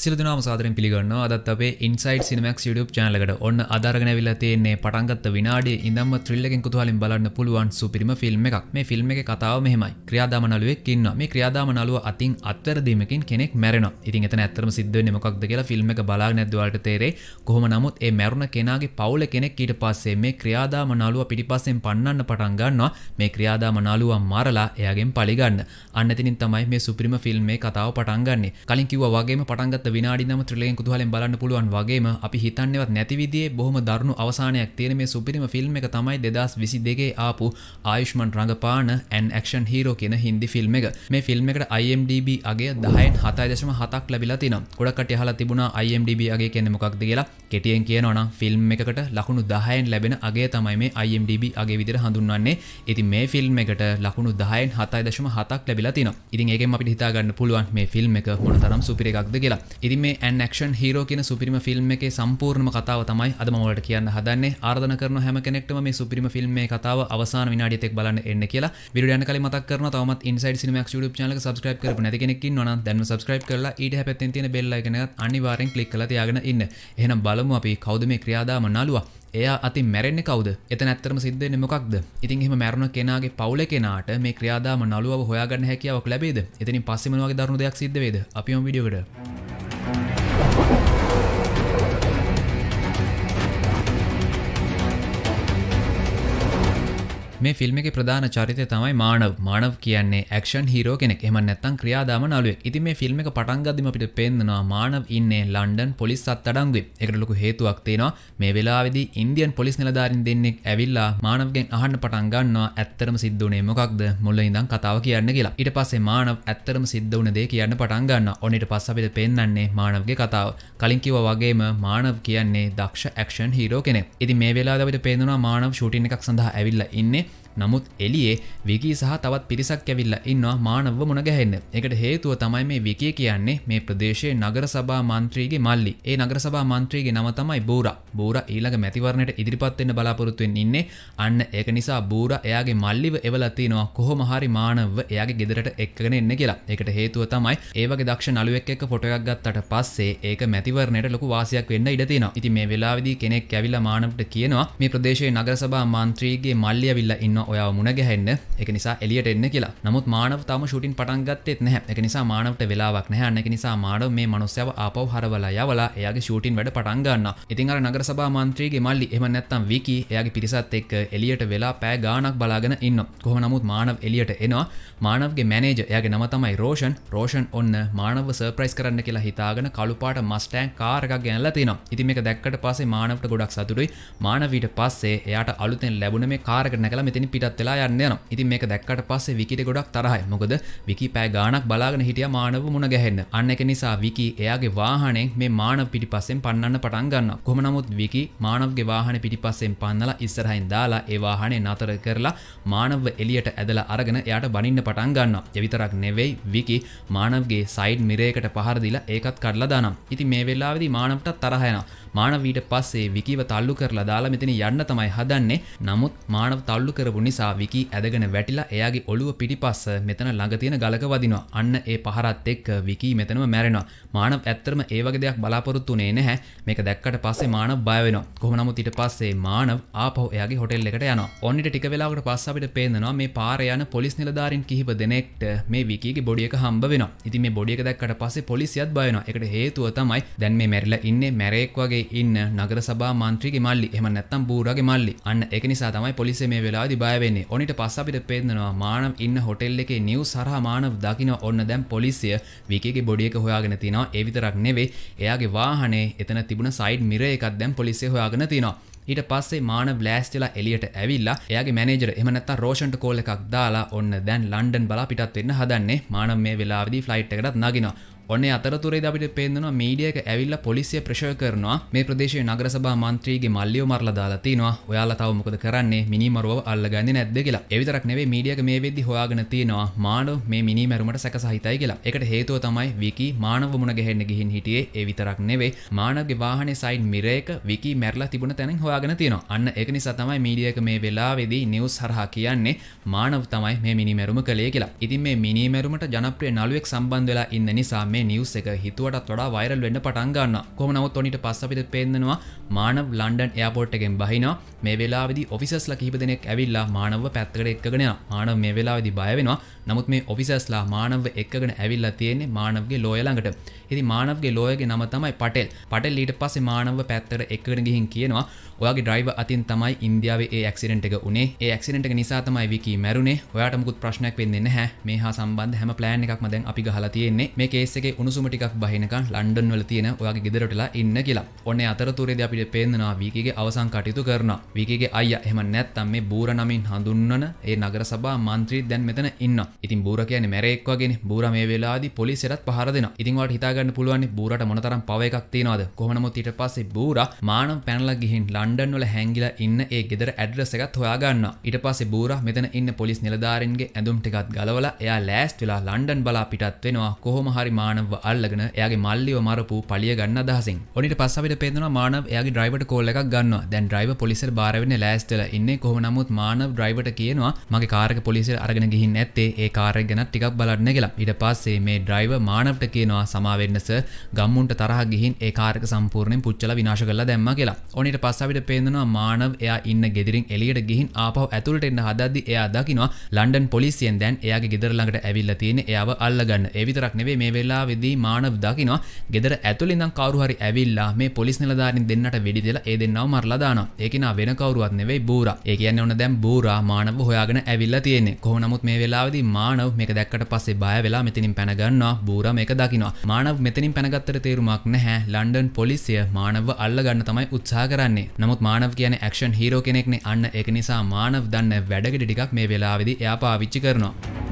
සිලදනාම සාදරෙන් පිළිගන්න අදත් අපේ ඉන්සයිට සිනමක් YouTube චනලකට ඔන්න අදරගනැවිල්ල තියන්නේ පටන්ගත් විනාඩේ ඉදම ත්‍රිල්ලකින් කුතුහලින් බලන්න පුළුවන් සුපිරිම ෆිල්ම් එකක් මේ ෆිල්ම් එක කතාව මෙහෙමයි ක්‍රියාදාම නලුවෙක් ඉන්න මේ ක්‍රියාදාම නලුව අතින් අත්වැරදීමකින් කෙනෙක් මැරෙන ඉතින් එතන ඇත්තරම සිද්ධ මොකක්ද කියලා ෆිල්ම් එක බලා නැද්දවලට තේරේ කොහොම නමුත් ඒ මැරුණ කෙනාගේ පවුල කෙනෙක් ඊට පස්සේ මේ ක්‍රියාදාම නලුව පිටිපස්සෙන් පන්නන්න පටන් ගන්නවා මේ ක්‍රියාදාම නලුව මරලා එයාගෙන් පලිගන්න අන්න ඉතින් තමයි මේ සුපිරිම ෆිල්ම් මේ කතාව පටන් ගන්නේ කලින් කිව්වා වගේම පටන්ගත් පැත්ත විනාඩිනම ත්‍රිලයෙන් කුතුහලෙන් බලන්න පුළුවන් වගේම අපි හිතන්නේවත් නැති විදිහේ බොහොම දරුණු අවසානයක් තියෙන මේ සුපිරිම ෆිල්ම් එක තමයි 2022 ආපු ආයුෂ්මන් රඟපාන ඇන් ඇක්ෂන් හීරෝ කියන හින්දි ෆිල්ම් එක. මේ ෆිල්ම් එකට IMDb අගය 10.7.7ක් ලැබිලා තිනවා. ගොඩක් කට්ටිය අහලා තිබුණා IMDb අගය කියන්නේ මොකක්ද කියලා. කෙටියෙන් කියනවනම් ෆිල්ම් එකකට ලකුණු 10න් ලැබෙන අගය තමයි මේ IMDb අගේ විදිහට හඳුන්වන්නේ. ඉතින් මේ ෆිල්ම් එකට ලකුණු 10න් 7.7ක් ලැබිලා තිනවා. ඉතින් ඒකෙන් අපිට හිතා ගන්න පුළුවන් මේ ෆිල්ම් එක මොනතරම් සුපිරි එකක්ද කියලා. ඉරි මේ ඇන්ක්ෂන් හීරෝ කියන සුපිරිම ෆිල්ම් එක සම්පූර්ණම කතාව තමයි අද මවලට කියන්න හදන්නේ ආර්ධන කරන හැම කෙනෙක්ටම මේ සුපිරිම ෆිල්ම් මේ කතාව අවසාන විනාඩිතෙක් බලන්න එන්න කියලා විඩියන කල මතක් කරන තවමත් ඉන්සයිඩ් සිනමක් YouTube channel එක subscribe කරපු නැති කෙනෙක් ඉන්නවනම් දැන්ම subscribe කරලා ඊට හැපැත්තෙන් තියෙන bell icon එකත් අනිවාර්යෙන් click කරලා තියාගෙන ඉන්න. එහෙනම් බලමු අපි කවුද මේ ක්‍රියාදාම නළුවා එයා අති මැරෙන්නේ කවුද එතන ඇත්තටම සිද්ධ වෙන්නේ මොකක්ද ඉතින් එහෙම මැරුණ කෙනාගේ පවුලේ කෙනාට මේ ක්‍රියාදාම නළුවව හොයාගන්න හැකියාවක් ලැබෙයිද එතනින් පස්සේ මොන වගේ දරුණු දෙයක් සිද්ධ වෙයිද අපි මේ වීඩියෝ එකට මේ ෆිල්ම් එක ප්‍රධාන චරිතය තමයි මානව මානව කියන්නේ ක්ෂන් හිරෝ කෙනෙක් එම නැත්තන් ක්‍රියාදාම නලුවෙක් ඉති මේ ෆිල්ම් එක පටන්ගදම අපිට පෙන්න්නවා මානව ඉන්නේ ලන්ඩන් පොලිස් අත් අඩංගුවේ එකට ලොකු හේතුවක් තියෙනවා මේ වෙලාවිදි ඉන්දියන් පොලිස් නිලධාරින් දෙන්නෙක් ඇවිල්ලා මානවගෙන් අහන්න පටන් ගන්නවා ඇත්තරම සිද්ධුනේ මොකක්ද මුල්ල ඉඳන් කතාව කියන්න කියලා ඊට පස්සේ මානව ඇත්තරම සිද්ධ වුණ දේ කියන්න පටන් ගන්නවා ඔන්න ඊට පස්ස අපිට පෙන්වන්නේ මානවගේ කතාව කලින් කිව්වා වගේම මානව කියන්නේ දක්ෂ ඇක්ෂන් හීරෝ කෙනෙක් ඉතින් මේ වෙලාවේ අපිට පේනවා මානව ෂූටින් එකක් සඳහා ඇවිල්ලා ඉන්නේ නමුත් එලියේ විකී සහ තවත් පිරිසක් ඇවිල්ල ඉන්නවා මානව මුණගැහෙන්න එකට හේතුව තමයි මේ විකිය කියන්නේ මේ ප්‍රදේශයේ නගර සභා මන්ත්‍රීගේ මල්ලි ඒ නගර සභා මන්ත්‍රීගේ නම තමයි බූර බූර ඊළඟ මැතිවරණයට ඉදිරිපත්වෙන්න බලාපොරොත්තුවෙන් ඉන්නේ අන්න ඒක නිසා බූර එයාගේ මල්ලිව එවලා තියෙනවා කොහොම හරි මානව එයාගේ ගෙදරට එක්කගෙන එන්න කියලා එකට හේතුව තමයි ඒවගේ දක්ෂ නළුවෙක් එක්ක ෆොටෝ එකක් ගත්තට පස්සේ ඒක මැතිවරණයට ලොකු වාසියක් වෙන්න ඉඩ තියෙනවා. ඉතින් මේ වෙලාවේදී කෙනෙක් ඇවිල්ලා මානවට කියනවා මේ ප්‍රදේශයේ නගරසභා මන්ත්‍රීගේ මල්ලි ඇවිල්ලා ඉන්න ඔයා මුණගැහන්න එක නිසා එලියට එන්න කියලා නමුත් මානව තම ශුටින් පටන්ගත්තෙත් නැහ එක නිසා මානවට වෙලාවක් නැහැන්න එක නිසා මානව මේ මනුස්සයව ආපව හරවලා යවලා එයාගේ ශූටින් වැඩ පටන්ගන්න ඉතින් අර නගර සභා මන්ත්‍රීගේ මල්ලි එම නැත්තම් විකි එයාගේ පිරිසත් එක් එලියට වෙලා පෑ ගානක් බලාගෙන ඉන්න කොහ නමුත් මානව එලියට එනවා මානවගේ මැනේජ එයාගේ නම තමයි රෝෂන් රෝෂන් ඔන්න මානව සර්ප්‍රයිස් කරන්න කියලා හිතාගෙන කළුපාට මස්ටෑන් කාරකක් ගැනලා තින ඉතින් මේක දැක්කට පසේ මානවට ගොඩක් සතුරුයි මානවීට පස්සේ එයාට අලුතෙන් ලැබුණ මේ කාරක නැකලා මෙතනි පිටත් වෙලා යන්න යන ඉතින් මේක දැක්කට පස්සේ විකිට ගොඩක් තරහයි මොකද විකි පෑ ගානක් බලාගෙන හිටිය මානව මුණ ගැහෙන්න අන්න එක නිසා විකි එයාගේ වාහනෙන් මේ මානව පිටිපස්සෙන් පන්නන්න පටන් ගන්න කොම නමුත් විකි මානවගේ වාහන පිටිපස්සෙන් පන්නලා ඉස්සරහින් දාලා ඒ වාහනේ නතර කරලා මානව එලියට ඇදලා අරගෙන එයාට බනින්න පටන් ගන්නවා එවිතරක් නෙවෙයි විකි මානවගේ සයිඩ් මිරේකට පහරදිලා ඒකත් කඩලා දානම් ඉති මේ වෙල්ලාවෙදි මානවටත් තරහයනවා මානවීට පස්සේ විකිව තල්ලු කරලා දාලා මෙතන යන්න තමයි හදන්නේ නමුත් මානව තල්ලු කරපු නිසා විකි ඇදගෙන වැටිලා එයාගේ ඔළුව පිටිපස්ස මෙතන ළඟ තියෙන ගලක වදිනවා අන්න ඒ පහරත් එක්ක විකී මෙතනම මැරෙනවා මානව ඇත්තරම ඒ වගේ දෙයක් බලාපොරොත්තු වෙන්නේ නැහැ මේක දැක්කට පස්සේ මානව බය වෙනවා කොහොම නමුත් ඊට පස්සේ මානව ආපහු එයාගේ හොටෙල් එකට යනවා ඔන්නට ටික වෙලාවකට පස්ස අපිට පේනවා මේ පාර යන පොලිස් නිලධාරින් කිහිප දෙනෙක්ට මේ විකීගේ බොඩියක හම්බ වෙනවා ඉතින් මේ බොඩියක දැක්කට පස්සේ පොලිසියත් බය වෙනවා ඒකට හේතුව තමයි දැන් මේ මැරිලා ඉන්නේ මැරෙක් වගේ ඒ ඉන්න නගර සබා මන්ත්‍රීක මල්ලි එම නැත්තම් බූරගේ මල්ලි අන්න එක නිසා තමයි පොලිසේ මේ වෙලාදි බයවෙන්නේ ඔනිට පස්ස අපිට පේදනවා මානම් ඉන්න හොටෙල් එකේ නිව් සරහ මානව දකින ඔන්න දැම් පොලිසිය විකගේ බොඩියක හොයාගෙන තිනවා ඒවිතරක් නෙවේ එයාගේ වාහනේ එතන තිබුණ සයිඩ් මිර එකක් දැම් පොලිසිය හොයාගෙන තිනවා ඊට පස්සේ මාන බ්ලෑස්ටලා එලියට ඇවිල්ලා එයාගේ මැනේජර් එමනත්ත රෝෂන්ට කෝල එකක් දාලා ඔන්න දැන් ලන්ඩන් බලා පිටත් වෙන්න හදන්නේ මානම් මේ වෙලාවදී ෆ්ලයිට් එකටත් නගිනවා ඔන්න අතරතුරේ අපිට පේදනවා මීඩියක ඇවිල්ල පොලිසිය ප්‍රශය කරනවා මේ ප්‍රදේශ නගර සබා මන්ත්‍රීගේ මල්ලියෝ මරල දාලා තිනවා ඔයාලා තව මොකද කරන්නේ මිනිමරුව අල්ලගන්න නැද්ද කියලා එවිතරක් නෙවේ මීඩියක මේ වෙද්දි හොයාගෙන තිනවා මාඩෝ මේ මිනිමැරුමට සැකසහිතයි කියලා එකට හේතුව තමයි විකි මානව මුණ ගැහෙන්න ගිහින් හිටියේ ඒ විතරක් නෙවේ මානවගේ වාහනේ සයින් මිරේක විකි මැරලා තිබුණ තැනින් හොයාගෙන තිනවා අන්න ඒක නිසා තමයි මීඩියක මේ වෙලාවේදී නිවුස් හරහා කියන්නේ මානව තමයි මේ මිනිමැරුම කළේ කියලා ඉතින් මේ මිනිමැරුමට ජනප්‍රිය නළුවෙක් සම්බන්ධ වෙලා ඉන්න නිසා මේ මේ නිවස් එක හිතුවටත් වඩා වයිරල් වෙන්න පටන්ගන්න කොමනවත් ඔොනිට පස්ස අපිට පෙන්දෙනවා මානව ලන්ඩන් එයාපෝට්ගෙන් බහිනවා මේ වෙලාවිදි ඔෆිසස්ල කිහිප දෙනෙක් ඇවිල්ලා මානව පැත්තකට එක්කගෙන මානව මේ වෙලාවිදි බයවෙනවා නමුත් මේ ඔෆිසස්ලා මානව එක්කගෙන ඇවිල්ලා තියෙන්නේ මානවගේ ලෝයළඟට හිති මානවගේ ලෝයගේ නම තමයි පටෙල් පටෙල් ඊට පස්සේ මානව පැත්තට එක්කගෙන ගිහින් කියනවා ඔයාගේ ඩ්‍රයිව අතින් තමයි ඉන්දියාවේ ඒ ඇක්සිඩෙන්ට් එක උනේ ඒ ඇක්සිඩෙන්ට් එක නිසා තමයි විකී මැරුණේ ඔයාට මුකුත් ප්‍රශ්නයක් වෙන්නේ නැහැ මේ හා සම්බන්ධ හැම ප්ලෑන් එකක්ම දැන් අපි ගහලා තියෙන්නේ මේ කේස් මාසගේ උණුසුමටික් බහිනකන් ලන්ඩන් වල තියෙන ඔයාගේ ගෙදරටලා ඉන්න කියලා ඔන්න අතරතුරේද අපිට පේන්නවා වීකගේ අවසං කටයුතු කරන වීකගේ අය එහම නැත්තම් මේ බූර නමින් හඳුන්වන ඒ නගර සබා මන්ත්‍රී දැන් මෙතන ඉන්න ඉතින් බූර කියන මැරෙක්වගෙන බූර මේ වෙලාදි පොලිසිරත් පහර දෙෙන ඉතින්වට හිතාගන්න පුළුවන් බූරට මොනතරම් පවයක් තියෙනවාද කොහොමනමුත් ඊට පස්සේ බූර මානම් පැනලා ගිහින් ලන්ඩන් වල හැංගිලා ඉන්න ඒ ගෙදර ඇඩ්‍රස් එකත් හොයාගන්න ඊට පස්සේ බූර මෙතන ඉන්න පොලිස් නිලධාරින්ගේ ඇඳුම් ටිකත් ගලවලා එයා ලෑස්ති වෙලා ලන්ඩන් බලා පිටත් වෙනවා කොහොම හරි මාන මානව අල්ලගෙන එයාගේ මල්ලිව මරපු පලිය ගන්න දහසින් ඔනිට පස්සවිට පේදෙන මානව එයාගේ ඩ්‍රයිවට කෝල්ලක් ගන්න දැන් ්‍රයිව පොලිස භාරවෙන්න ලෑස්ටල ඉන්න කොහ නමුත් මානව ්‍රයිවට කියනවා මගේ කාරක පොලිසිල් අරගෙන ගිහින් ඇත්තේ ඒ කාරය ගැන ටිකක් බලන්න කියලා ඉට පස්සේ මේ ඩ්‍රයිව මානවට කියනවා සමාවෙන්නස ගම්මුන්ට තරහ ගිහින් ඒ කාරක සම්පූර්ණය පුච්චල විනාශ කලා දැම්ම කියලා ඔනිට පස්සවිට පේදෙනවා මානව එයා ඉන්න ගෙදිරින් එලියට ගිහින් ආපහු ඇතුළට එන්න හදදි එයා දකිනවා ලන්ඩන් පොලිසියෙන් දැන් එයාගේ ගෙදරළඟට ඇවිල්ල තියෙන එයාව අල්ලගන්න එවිතරක් නෙවේ මේ වෙලා වෙලා වෙදී මානව දකිනවා ගෙදර ඇතුළින්දම් කවරුහරි ඇවිල්ලා මේ පොලිස් නිලධාරින් දෙන්නට වෙඩි දෙලා ඒ දෙන්නව මරලා දානවා. ඒක නා වෙන කවුරුවත් නෙවෙයි බූරා. ඒ කියන්නේ ඔන්න දැන් බූරා මානව හොයාගෙන ඇවිල්ලා තියෙන්නේ. කොහොම නමුත් මේ වෙලාවේදී මානව මේක දැක්කට පස්සේ බය වෙලා මෙතනින් පැන ගන්නවා. බූරා මේක දකිනවා. මානව මෙතනින් පැනගත්තට තේරුමක් නැහැ. ලන්ඩන් පොලිසිය මානව අල්ල ගන්න තමයි උත්සාහ කරන්නේ. නමුත් මානව කියන්නේ ඇක්ෂන් හීරෝ කෙනෙක්නේ. අන්න ඒක නිසා මානව දන්න වැඩගිඩි ටිකක් මේ වෙලාවේදී එයා පාවිච්චි කරනවා.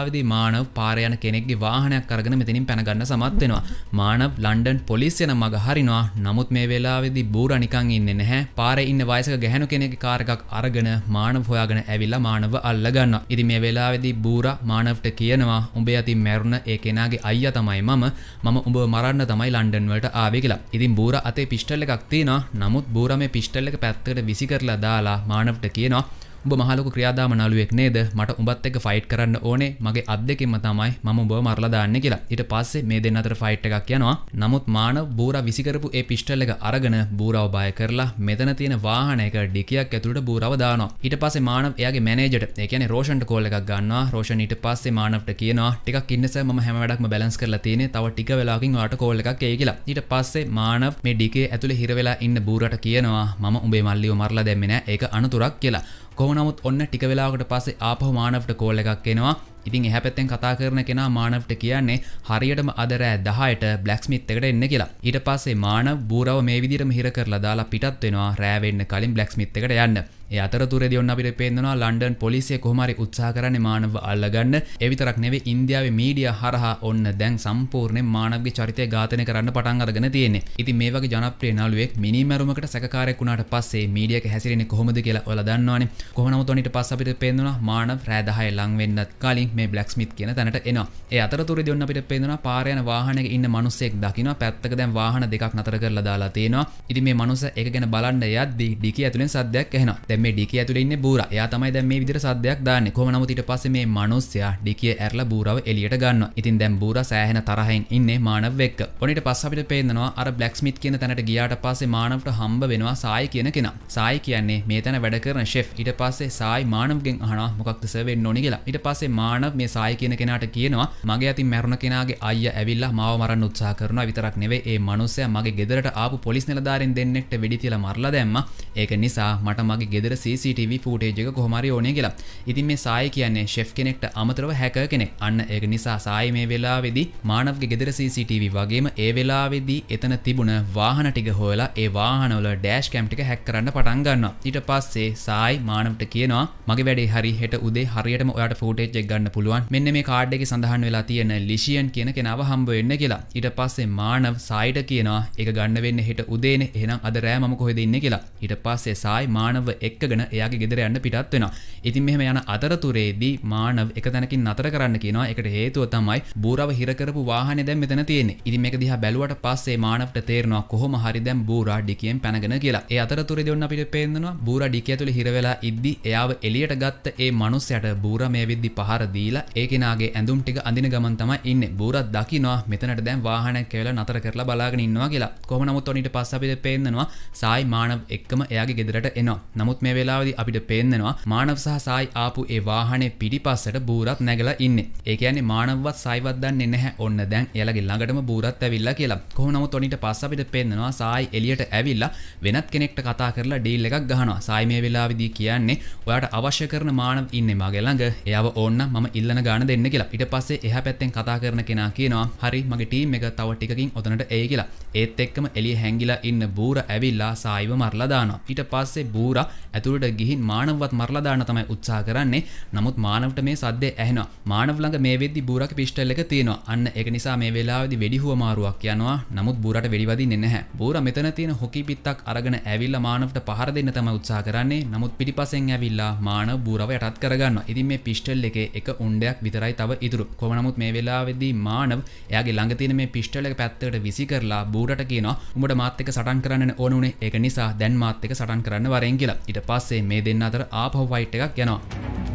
වෙලාවෙදි මානව් පාරයන කෙනෙක්ගේ වාහනයක් අරගෙන මෙතනින් පැනගන්න සමත් වෙනවා. මානව් ලන්ඩන් පොලිසිය නම මග හරිනවා. නමුත් මේ වෙලාවේදී බූරා නිකන් ඉන්නේ නැහැ. පාරේ ඉන්න වයසක ගැහණු කෙනෙක්ගේ කාර් එකක් අරගෙන මානව් හොයාගෙන ඇවිල්ලා මානව අල්ලගන්නවා. ඉතින් මේ වෙලාවේදී බූරා මානව්ට කියනවා උඹේ අතින් මැරුණ ඒ කෙනාගේ අයියා තමයි මම. මම උඹව මරන්න තමයි ලන්ඩන් වලට ආවේ කියලා. ඉතින් බූරා අතේ පිස්ටල් එකක් තියෙනවා. නමුත් බූරා මේ පිස්ටල් එක පැත්තකට විසි කරලා දාලා මානව්ට කියනවා උඹ මහලොක ක්‍රියාදාම නළුවෙක් නේද මට උඹත් එක්ක ෆයිට් කරන්න ඕනේ මගේ අත් දෙකෙන්ම තමයි මම උඹව මරලා දාන්නේ කියලා. ඊට පස්සේ මේ දෙන්න අතර ෆයිට් එකක් යනවා. නමුත් මානව බූරා විසිකරපු ඒ පිස්ටල් එක අරගෙන බූරාව බය කරලා මෙතන තියෙන වාහනයක ඩිකියක් ඇතුළට බූරාව දානවා. ඊට පස්සේ මානව එයාගේ මැනේජර්ට ඒ කියන්නේ රෝෂන්ට කෝල් එකක් ගන්නවා. රෝෂන් ඊට පස්සේ මානවට කියනවා ටිකක් ඉන්න සර් මම හැම වැඩක්ම බැලන්ස් කරලා තියෙන්නේ. තව ටික වෙලාවකින් ඔයාට කෝල් එකක් එයි කියලා. ඊට පස්සේ මානව මේ ඩිකේ ඇතුලේ හිර වෙලා ඉන්න බූරාට කියනවා මම උඹේ මල්ලිව මරලා දැම්මේ නෑ. ඒක අනතුරක් කියලා. කොමනමුත් ඔන්න ටික වෙලාකට පස්සේ ආපහු මානවට කෝල් එකක් එනවා ඉතින් එහ පැත්තෙන් කතා කරන කෙනා මානවට කියන්නේ හරියටම අදරෑ දහයට බ්ලක්ස්මිත් එකට එන්න කියලා ඊට පස්සේ මාන බූරව මේ විදිර හිර කරලා දාලා පිටත් වෙනවා රෑවෙන්න කලින් බ්ලක්ස්මිත් එකට යන්න අතර තුරද ඔන්න අපිට පේෙන්දවා ලන්ඩන් පොලිසිය කොහමරි උත්සා කරන මානව අල්ලගන්න එවිතරක් නෙවේ ඉන්දියාව මීඩිය හරහා ඔන්න දැන් සම්පූර්ණය මානවගේ චරිතය ඝාතනය කරන්න පටන් අරගෙන තියෙන්නේ ඉති මේවගේ ජනප්‍රිය නළුවෙක් මිනිමැරුමකට සැකාරෙක් වුණට පස්සේ මීඩියක හැසිරෙන කොහොමද කියලා ඔල දන්නවානේ කොහොනමුතොනිට පස් අපිට පෙන්දුනා මානව රෑදහය ලංවෙන්නත් කලින් මේ බ්ලක්ස්මිත් කියන තැනට එන ඒ අතරතුර දෙන්න අපිට පේෙන පාරයන වාහනක ඉන්න මනුස්සෙක් දකින පැත්තක දැන් වාහන දෙකක් නතර කරලා දාලා තියෙනවා ඉරි මේ මනුස එක ගැන බලන්න යද ඩික ඇතුලින් සදයක් එහන දැම ඩික ඇතුලන්න බූර යා තමයි දැම මේ විදිර සදයක් දාන්න කොමනමුතිට පස මේ මනුස්්‍යයා ඩිකිය ඇරල බූරාව එලියට ගන්න ඉතින් දැම් බූර සෑහන තරහයින් ඉන්න මානව එක් පොනිට පස් අපිට පේදනවා අර බ්ලක්ස්මිත් කියන තැනට ගියාට පස්සේ මානවට හම්බ වෙනවා සායි කියන කෙන සායි කියන්නේ මේ තැන වැඩ කරන ශෙෆ් ඉට පස්සේ සායි මානම්ගෙන් හනා මොක්ද සවෙන් නොනි කියලා ඉට පස්සේ මාන කරන මේ සාය කියන කෙනට කියනවා මගේ ඇති මැරුණ කෙනගේ අය ඇවිල්ලා මාව මරන්න උත්සා කරන විතරක් නෙවේ ඒ මනුස්සය මගේ ගෙදරට ආපු පොලිස් නිලධාරින් දෙන්නෙක්ට වෙඩිතිල මරලා දැම්ම ඒක නිසා මට මගේ ගෙදර CCTV ෆූටේජ් එක කොහොමරි ඕනේ කියලා. ඉතින් මේ සාය කියන්නේ ෂෙෆ් කෙනෙක්ට අමතරව හැකර් කෙනෙක්. අන්න ඒක නිසා සාය මේ වෙලාවේදී මානවගේ ගෙදර CCTV වගේම ඒ වෙලාවේදී එතන තිබුණ වාහන ටික හොයලා ඒ වාහනවල ඩෑෂ් කැම් ටික හැක් කරන්න පටන් ගන්නවා. ඊට පස්සේ සායි මානවට කියනවා මගේ වැඩේ හරි හෙට උදේ හරියටම ඔයාට ෆූටේජ් එක ගන්න කරගන්න පුළුවන් මෙන්න මේ කාඩ් එක සඳහන් වෙලා තියෙන ලිෂියන් කියන කෙනාව හම්බ වෙන්න කියලා ඊට පස්සේ මානව සයිට කියනවා ඒක ගන්න වෙන්න හෙට උදේන එහෙනම් අද රෑ මම කොහෙද ඉන්නේ කියලා ඊට පස්සේ සායි මානව එක්කගෙන එයාගේ ගෙදර යන්න පිටත් වෙනවා ඉතින් මෙහෙම යන අතරතුරේදී මානව එක තැනකින් නතර කරන්න කියනවා ඒකට හේතුව තමයි බූරාව හිර කරපු වාහනේ දැන් මෙතන තියෙන්නේ ඉතින් මේක දිහා බැලුවට පස්සේ මානවට තේරෙනවා කොහොම හරි දැන් බූරා ඩිකියෙන් පැනගෙන කියලා ඒ අතරතුරේදී ඔන්න අපිට පේන්නනවා බූරා ඩිකිය තුල හිර වෙලා ඉද්දි එයාව එළියට ගත්ත ඒ මනුස්සයාට බූරා මේ වෙද්දි පහර දීලා ඒකෙනගේ ඇඳුම් ටික අඳන ගමන් තම ඉන්න බූරත් දකිනවා මෙතනට දැන් වාහන කෙවල නතර කරලා බලාගෙන ඉන්නවා කියලා කොමනමුත් ඔනිට පස්ස අපිට පේන්නනවා සයි මානව එක්කම එයාගේ ගෙදරට එනවා නමුත් මේ වෙලාවදි අපිට පේන්නවා මානව සහ සයි ආපු ඒ වාහනේ පිටි පස්සට බූරත් නැගලා ඉන්න ඒකයන්නේ මානවත් සයිවත් දන්න නැහැ ඔන්න දැන් එයාලගේ ළඟටම බූරත් ඇවිල්ලා කියලා කොහොනමුත් ඔනිට පස්ස අපිට පේන්නවා සයි එලියට ඇවිල්ලා වෙනත් කෙනෙක්ට කතා කරලා ඩීල් එකක් ගහනවා සයි මේ වෙලාවිදී කියන්නේ ඔයාට අවශ්‍ය කරන මානව ඉන්න මගේ ළඟ එයාව ඕන්න මම ඉල්ලන ගාන දෙන්න කියලා ඉට පස්සේ එහ පැත්තෙන් කතා කරන කෙනා කියනවා හරි මගේ ටීම් එක තව ටිකින් ඔතනට ඒ කියලා ඒත් එක්කම එලිය හැංගිලා ඉන්න බූර ඇවිල්ලා සායිව මරලදානවා ඊට පස්සේ බූර ඇතුළට ගිහින් මානවවත් මරලදාන තමයි උත්සා කරන්නේ නමුත් මානවට මේ සද්දේ ඇහෙනවා මානවලඟ මේ වෙද්දි බූරක පිස්ටල් එක තියෙනවා අන්න ඒක නිසා මේ වෙලාවේදී වෙඩිහුව මාරුවක් යනවා නමුත් බූරට වෙඩි වදින්නේ නැහැ බූර මෙතන තියෙන හොකි පිත්තක් අරගෙන ඇවිල්ලා මානවට පහර දෙන්න තමයි උත්සා කරන්නේ නමුත් පිටිපසෙන් ඇවිල්ලා මානව බූරව යටත් කරගන්න ඉතින් මේ පිස්ටල් එකේ එක උන්ඩයක් විතරයි තව ඉතුරු කොමනමුත් මේ වෙලාවෙදී මානව එයාගේ ළඟතින මේ පිෂ්ටලක පැත්තට විසි කරලා බූඩට කියන උඹට මාත්තක සටන් කරන්න ඕනුනේ එක නිසා දැන් මාත්තක සටන් කරන්න වරෙන් කියලා ඉට පස්සේ මේ දෙන්න අතර ආපහොෆයිට් එකක් යනවා.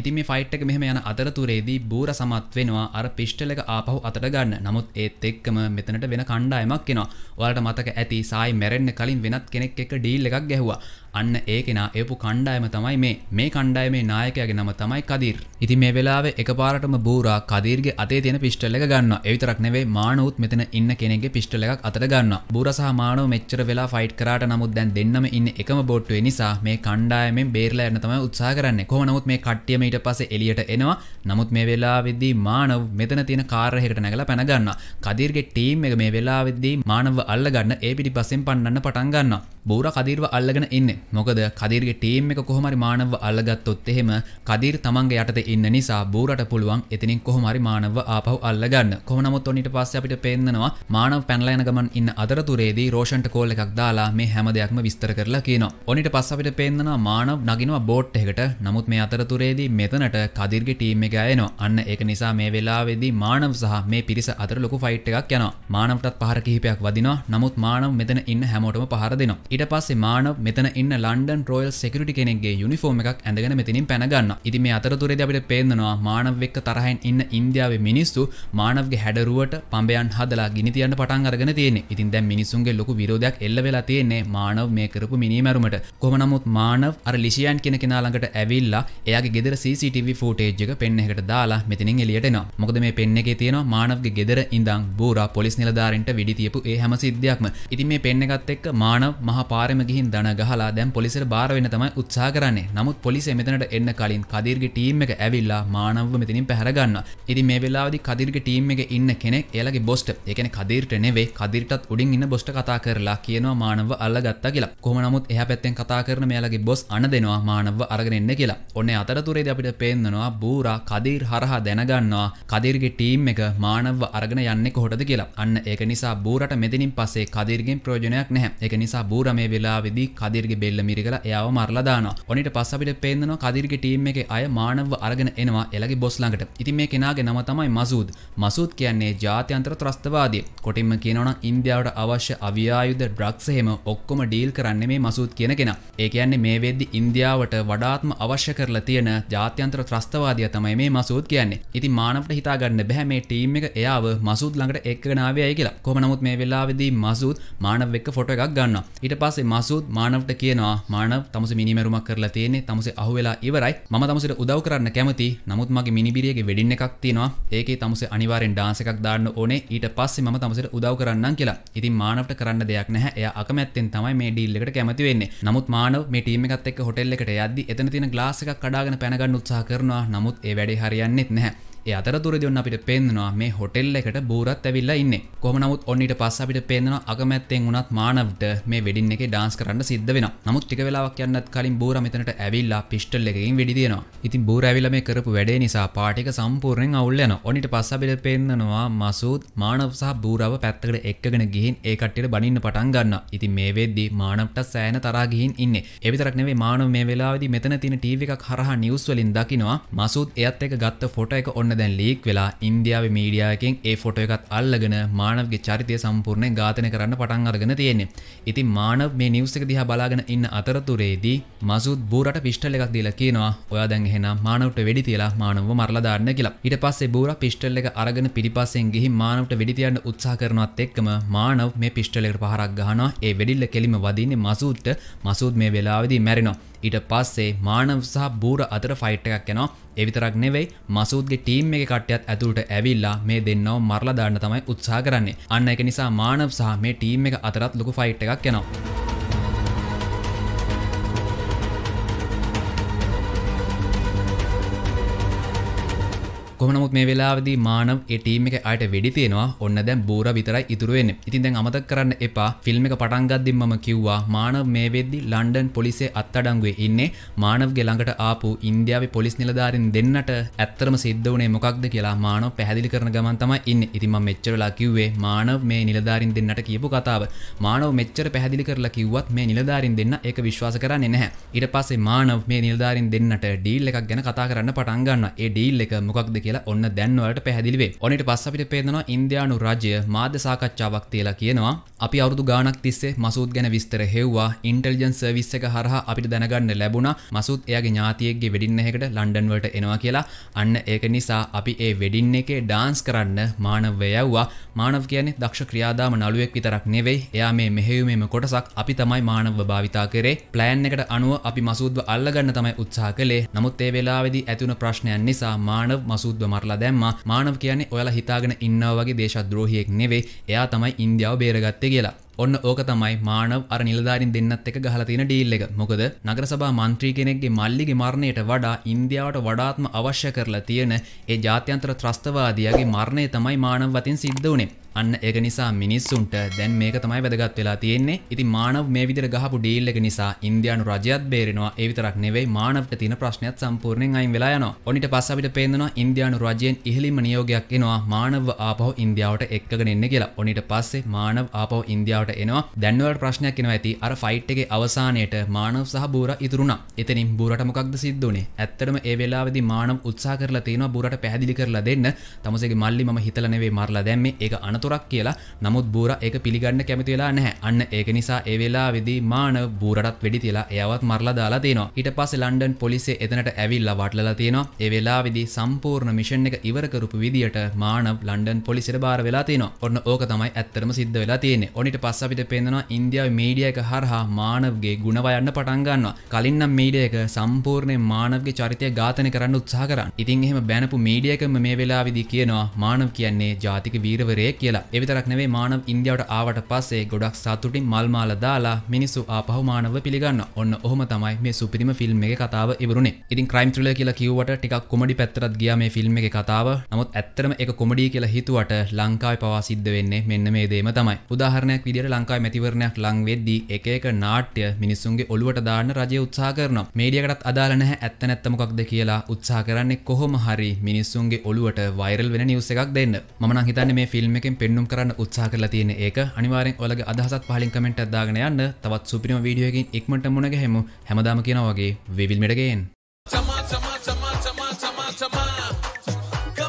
ඉතින් මේ ෆයිට් එක මෙහෙම යන අතරතුරේදී බූර සමත් වෙනවා අර පිස්ටල් එක ආපහු අතට ගන්න. නමුත් ඒත් එක්කම මෙතනට වෙන කණ්ඩායමක් එනවා. ඔයාලට මතක ඇති සායි මැරෙන්න කලින් වෙනත් කෙනෙක් එක්ක ඩීල් එකක් ගැහුවා. අන්න ඒ කෙනා එපු කණ්ඩායම තමයි මේ මේ කණ්ඩායමේ නායකයාගේ නම තමයි කදිර්. ඉතින් මේ වෙලාවේ එකපාරටම බූරා කදිර්ගේ අතේ තියෙන පිස්ටල් එක ගන්නවා. ඒ විතරක් නෙවෙයි මානවුත් මෙතන ඉන්න කෙනෙක්ගේ පිස්ටල් එකක් අතට ගන්නවා. බූරා සහ මානව මෙච්චර වෙලා ෆයිට් කරාට නමුත් දැන් දෙන්නම ඉන්නේ එකම බෝට්ටුවේ නිසා මේ කණ්ඩායමෙන් බේරලා යන්න තමයි උත්සාහ කරන්නේ. කොහොම නමුත් මේ කට්ටියම ඊට පස්සේ එළියට එනවා. නමුත් මේ වෙලාවේදී මානව මෙතන තියෙන කාර් එකකට නැගලා පැන ගන්නවා. කදිර්ගේ ටීම් එක මේ වෙලාවේදී මානව අල්ලගන්න ඒ පිටිපස්සෙන් පන්නන්න පටන් ගන්නවා. බෝර කදීරව අල්ලගෙන ඉන්න මොකද කදීරගේ ටීම් එක කොහොමරි මානව අල්ලගත්තොත් එහෙම කදීර් තමන්ගේ යටතේ ඉන්න නිසා බෝරට පුළුවන් එතනින් කොහොමරි මානව ආපහු අල්ලගන්න කොහොමනමුත් ඔන්නිට පස්සේ අපිට පේන්නනවා මානව පැනලා යන ගමන් ඉන්න අතරතුරේදී රෝෂන්ට කෝල් එකක් දාලා මේ හැම දෙයක්ම විස්තර කරලා කියනවා ඔන්නිට පස්සේ අපිට පේන්නනවා මානව නගිනවා බෝට් එකකට නමුත් මේ අතරතුරේදී මෙතනට කදීර්ගේ ටීම් එක ඇයෙනවා අන්න ඒක නිසා මේ වෙලාවේදී මානව සහ මේ පිරිස අතර ලොකු ෆයිට් එකක් යනවා මානවටත් පහර කිහිපයක් වදිනවා නමුත් මානව මෙතන ඉන්න හැමෝටම පහර දෙනවා ඉට පස්සේ මානව මෙතන ඉන්න ලන්ඩන් රෝයල් සෙකරටි කෙනෙගේ යුනිෆෝර්ම එකක් ඇඳගෙන මෙතිනින් පැනගන්න ඉති මේ අතරතුරෙද අපිට පේදනවා මානවවෙක්ක තරහයින් ඉන්න ඉන්දියාව මිනිස්සු මානවගේ හැඩරුවට පඹයන් හදලා ගිනිතියන්න පටන් අරගෙන තියෙන ඉතින් දැ මිනිසුන්ගේ ලොකු විරෝධයක් එල්ල වෙලා තියෙන්නේ මානව මේ කරපු මිනිමැරුමට කොමනමුත් මානව අර ලිෂයන් කෙන කෙනාළඟට ඇවිල්ලා එයාගේ ගෙදර CCTV ෆෝටේජ්ජක පෙන්නෙකට දාලා මෙතිනින් එලියටනවා මොකද මේ පෙන්නෙ තියෙන මානවගේ ගෙදර ඉඳං බූරා පොලිස් නිලධාරෙන්ට විඩිතියපු ඒ හැම සිද්ධයක්ම ඉතින් මේ පෙන්නෙ එකත් එක්ක මානව මහ මහ පාරම ගිහින් දන ගහලා දැන් පොලිසිට බාරවෙන තමයි උත්සා කරන්නේ නමුත් පොලිසිය මෙතනට එන්න කලින් කදිර්ගේ ටීම් එක ඇවිල්ලා මානව්ව මෙතනින් පැහරගන්න ඉදි මේ වෙලාවදි කදිර්ගේ ටීම් එක ඉන්න කෙනෙක් එයාලගේ බොස්ට එකන කදිර්ට නෙවේ කදිර්ටත් උඩින් ඉන්න බොස්ට කතා කරලා කියනවා මානව අල්ලගත්තා කියලා කොම නමුත් එහ පැත්තෙන් කතා කරන මෙයාලගේ බොස් අන දෙනවා මානව අරගෙනන්න කියලා ඔන්න අතරතුරේද අපිට පේන්නනවා බූරා කදිර් හරහා දැනගන්නවා කදිර්ගේ ටීම් එක මානව අරගෙන යන්න කොහොටද කියලා අන්න ඒක නිසා බූරට මෙතිනින් පසේ කදිර්ගෙන් ප්‍රෝජනයක් නැහැ එක නිසා බූර කුඩ මේ වෙලා විදි කදිරගේ බෙල්ල මිරිකල එයාව මරලදාන ඔනිට පස් අපිට පේදන කදිරගේ ටීම් එක අය මානව අරගෙන එනවා එලගේ බොස්ලඟට ඉතින් මේ කෙනගේ නම තමයි මසූද මසූත් කියන්නේ ජාත්‍යන්තර ත්‍රස්තවාදී කොටින්ම කියනවන ඉන්දියාවට අවශ්‍ය අවියායුද ඩ්‍රක්සහෙම ඔක්කොම ඩීල් කරන්න මේ මසූත් කියන කෙන ඒ කියන්නේ මේ වෙද්දි ඉන්දියාවට වඩාත්ම අවශ්‍ය කරලා තියෙන ජාත්‍යන්තර ත්‍රස්තවාදය තමයි මේ මසූත් කියන්නේ ඉති මානවට හිතාගන්න බැහැ මේ ටීම් එක එයාව මසුත් ළඟට එක්කනාවයයි කියලා කොමනමුත් මේ වෙලාවෙදී මසුත් මානව එක්ක ෆොට එකක් ගන්න ඊට පස්සේ මසුත් මානවට කියනවා මානව තමස මිනිමැරුමක් කරලා තියෙන්නේ තමසේ අහුවෙලා ඉවරයි මම තමසට උදව් කරන්න කැමති නමුත් මගේ මිනිබිරියගේ වෙඩින් එකක් තියෙනවා ඒකේ තමසේ අනිවාර්යෙන් ඩාන්ස් එකක් දාන්න ඕනේ ඊට පස්සේ මම තමසට උදව් කරන්නම් කියලා. ඉතින් මානවට කරන්න දෙයක් නැහැ. එයා අකමැත්තෙන් තමයි මේ ඩීල් එකට කැමති වෙන්නේ. නමුත් මානව මේ ටීම් එකත් එක්ක හොටෙල් එකට යද්දි එතන තියෙන ග්ලාස් එකක් කඩාගෙන පැනගන්න උත්සාහ කරනවා. නමුත් ඒ වැඩේ හරියන්නේත් නැහැ. අතරතුරදි ඔන්න අපිට පෙන්නවා මේ හොටෙල් එකට බූරත් ඇවිල්ලා ඉන්න කොමනමුත් ඔන්නට පස්ස අපිට පෙන්න්න අගමැත්තෙන් වුණත් මානවට මේ වෙඩින් එක ඩාන්ස් කරන්න සිද්ධ වෙන නමුත් ටික වෙලාවක් යන්නත් කලින් බූර මෙතනට ඇවිල්ලා පිස්ටල් එකකින් වෙඩිදෙනවා ඉතින් බූර ඇවිල මේ කරපු වැඩේ නිසා පාටික සම්පූර්ණයෙන් අවුල්ලන ඔනිට පස්ස අපිට පෙන්න්නනවා මසූත් මානව සහ බූරාව පැත්තකට එක්කගෙන ගිහින් ඒකට්ට බනින්න පටන් ගන්න ඉතින් මේ වෙද්දි මානවට සෑන තරාගිහින් ඉන්න එවිතරක් නෙවේ මානව මේ වෙලාවදි මෙතන තින ටීවි එකක් හරහා නිියස් වලින් දකිනවා මසුත් එයත් එක ගත්ත ෆොට එක ඔන්න ඔන්න දැන් ලීක් වෙලා ඉන්දියාව මීඩියායකෙන් ඒ ෆොට එකත් අල්ලගෙන මානවගේ චරිතය සම්පූර්ණය ඝාතන කරන්න පටන් අරගෙන තියෙන්නේ ඉති මානව මේ නිවසක දිහා බලාගෙන ඉන්න අතරතුරේදී මසුත් බූරට පිස්ටල් එකක් දීලා කියනවා ඔයා දැන් එහෙනම් මානවට වෙඩි තියලා මානවව මරලා දාන්න කියලා ඊට පස්සේ බූරා පිස්ටල් එක අරගෙන පිටිපස්සෙන් ගිහින් මානවට වෙඩි තියන්න උත්සාහ කරනවත් එක්කම මානව මේ පිස්ටල් එකට පහරක් ගහනවා ඒ වෙඩිල්ල කෙලිම වදින්නේ මසුත්ට මසුත් මේ වෙලාවේදී මැරෙනවා ඊට පස්සේ මානව සහ බූර අතර ෆයිට් එකක් යනවා. ඒ විතරක් නෙවෙයි මසූද්ගේ ටීම් එකේ කට්ටියත් ඇතුළට ඇවිල්ලා මේ දෙන්නව මරලා දාන්න තමයි උත්සාහ කරන්නේ. අන්න ඒක නිසා මානව සහ මේ ටීම් එක අතරත් ලොකු ෆයිට් එකක් යනවා. කොමනමුත් මේ වෙලාවදී මානව ටීම එක අයට වැඩි තියෙනවා ඔන්න දැන් බූර විතරයි ඉතුරුවෙන්න ඉතින් දැන් අමතක් කරන්න එපා ෆිල්ම් එක පටන්ගත්දින් මම කිව්වා මානව මේ වෙද්දි ලන්ඩන් පොලිසේ අත්තඩංගුවේ ඉන්නේ මානවගේ ළඟට ආපු ඉන්දියාවේ පොලිස් නිලධාරීන් දෙන්නට ඇත්තරම සිද්ධ වුණේ මොකක්ද කියලා මානව පැහැදිලි කරන ගමන් තමයි ඉන්නේ ඉතින් මම මෙච්චරලා කිව්වේ මානව මේ නිලධාරීන් දෙන්නට කියපු කතාව මානව මෙච්චර පැහැදිලි කරලා කිව්වත් මේ නිලධාරීන් දෙන්න ඒක විශ්වාස කරන්නේ නැහැ ඊට පස්සේ මානව මේ නිලධාරීන් දෙන්නට ඩීල් එකක් ගැන කතා කරන්න පටන් ගන්නවා ඒ ඩීල් එක මොකක්ද කියලා කියලා ඔන්න දැන්වලට පැහදිලිවේ ඔනිට පස් අපිට පේදනවා ඉන්දයානු රජය මාධ්‍ය සාකච්ඡාවක් තියලා කියනවා අපි අවුදු ගානක් තිස්සේ මසූත් ගැන විස්තර හෙව්වා ඉන්ටල්ජන් සර්විස් එක හරහා අපිට දැනගන්න ලැබුණ මසුත් එයාගේ ඥාතියෙක්ගේ වෙඩින්න එකට ලන්ඩන්වලට එනවා කියලා අන්න ඒක නිසා අපි ඒ වෙඩින්න එකේ ඩාන්ස් කරන්න මානවය යව්වා මානව කියන්නේ දක්ෂ ක්‍රියාදාම නළුවෙක් විතරක් නෙවෙයි එයා මේ මෙහෙයුමේම කොටසක් අපි තමයි මානව භාවිතා කරේ ප්ලෑන් එකට අනුව අපි මසූද්ව අල්ලගන්න තමයි උත්සාහ කළේ නමුත් ඒ වෙලාවේදී ඇතිවුණු ප්‍රශ්නයන් නිසා මානව මසූද්ව සුද්ද මරලා දැම්ම මානව කියන්නේ ඔයාලා හිතාගෙන ඉන්නව වගේ දේශද්‍රෝහියෙක් නෙවෙයි එයා තමයි ඉන්දියාව බේරගත්තේ කියලා ඔන්න ඕක තමයි මානව අර නිලධාරින් දෙන්නත් එක ගහලා තියෙන ඩීල් එක. මොකද නගරසභා මන්ත්‍රී කෙනෙක්ගේ මල්ලිගේ මරණයට වඩා ඉන්දියාවට වඩාත්ම අවශ්‍ය කරලා තියෙන ඒ ජාත්‍යන්තර ත්‍රස්තවාදියාගේ මරණය තමයි මානව වතින් සිද්ධ වුනේ. අන්න ඒක නිසා මිනිස්සුන්ට දැන් මේක තමයි වැදගත් වෙලා තියෙන්නේ. ඉතින් මානව මේ විදිහට ගහපු ඩීල් එක නිසා ඉන්දියානු රජයත් බේරෙනවා. ඒ විතරක් නෙවෙයි මානවට තියෙන ප්‍රශ්නයත් සම්පූර්ණයෙන් අයින් වෙලා යනවා. ඔනිට පස්ස අපිට පේන්නනවා ඉන්දියානු රජයෙන් ඉහළින්ම නියෝගයක් එනවා මානව ආපහු ඉන්දියාවට එක්කගෙන එන්න කියලා. ඔනිට පස්සේ මානව ආපහු ඉන්දියාවට එනවා. දැන් වලට ප්‍රශ්නයක් එනවා ඇති. අර ෆයිට් එකේ අවසානයේට මානව සහ බූරා ඉතුරුණා. එතනින් බූරාට මොකක්ද සිද්ධ වුනේ? ඇත්තටම ඒ වෙලාවේදී මානව උත්සාහ කරලා තියෙනවා බූරාට පැහැදිලි කරලා දෙන්න. තමසේගේ මල්ලි මම හිතලා නෙවෙයි මරලා දැම්මේ. ඒක අන අනතුරක් කියලා නමුත් බූර එක පිළිගන්න කැමතිලා නැහැ අන්න ඒක නිසා ඒවෙලා විදි මාන බූරටත් වැඩි තිලා එයවත් මරලා දාලා තියෙනවා ඊට පස්සේ ලන්ඩන් පොලිසිය එතනට ඇවිල්ලා වටලලා තියෙනවා ඒ වෙලාවේදී සම්පූර්ණ මිෂන් එක ඉවර කරපු විදියට මාන ලන්ඩන් පොලිසියට බාර වෙලා තියෙනවා ඔන්න ඕක තමයි ඇත්තටම සිද්ධ වෙලා තියෙන්නේ ඔනිට පස්ස අපිට පේනවා ඉන්දියාවේ මීඩියා එක හරහා මානවගේ ගුණ වයන්න පටන් ගන්නවා කලින් නම් මීඩියා එක සම්පූර්ණයෙන් මානවගේ චරිතය ඝාතනය කරන්න උත්සාහ කරන්නේ ඉතින් එහෙම බැනපු මීඩියා එකම මේ වෙලාවේදී කියනවා මානව කියන්නේ ජාතික වීරවරයෙක් කියලා කියලා එවිතරක් නෙවේ මානව ඉන්දියාවට ආවට පස්සේ ගොඩක් සතුටින් මල්මාල දාලා මිනිස්සු ආපහුමානව පිළිගන්න ඔන්න ඔහොම තමයි මේ සුපිරිම ෆිල්ම් එක කතාව ඉවරුණේ ඉතින් ක්‍රයිම් ත්‍රිලර් කියලා කිව්වට ටිකක් කොමඩි පැත්තටත් ගියා මේ ෆිල්ම් එක කතාව නමුත් ඇත්තටම ඒක කොමඩි කියලා හිතුවට ලංකාවේ පවා සිද්ධ වෙන්නේ මෙන්න මේ දේම තමයි උදාහරණයක් විදිහට ලංකාවේ මැතිවරණයක් ලං වෙද්දී එක එක නාට්‍ය මිනිස්සුන්ගේ ඔළුවට දාන්න රජය උත්සාහ කරනවා මීඩියකටත් අදාළ නැහැ ඇත්ත නැත්ත මොකක්ද කියලා උත්සාහ කරන්නේ කොහොම හරි මිනිස්සුන්ගේ ඔළුවට වයිරල් වෙන නිවුස් එකක් දෙන්න මම නම් හිතන්නේ මේ ෆිල්ම් එකෙන් පෙන්නුම් කරන්න උත්සා කරලා තියෙන ඒක අනිවාරෙන් ඔලගේ අදහසත් පහලින් කමෙන්ට් අදාගෙන යන්න තවත් සුපිරිම වීඩියෝකින් ඉක්මට මුණ ගැහෙමු හැමදාම කියනවාගේ වෙවිල් මෙඩගෙන් චමා චමා චමා චමා චමා චමා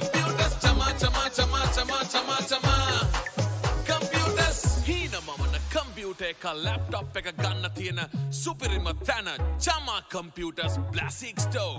කම්පියුට එක ලැප්ටොප් එක ගන්න තියෙන සුපිරිම තැන චමා කම්පියුටස් බ්ලසික්ස්ටෝ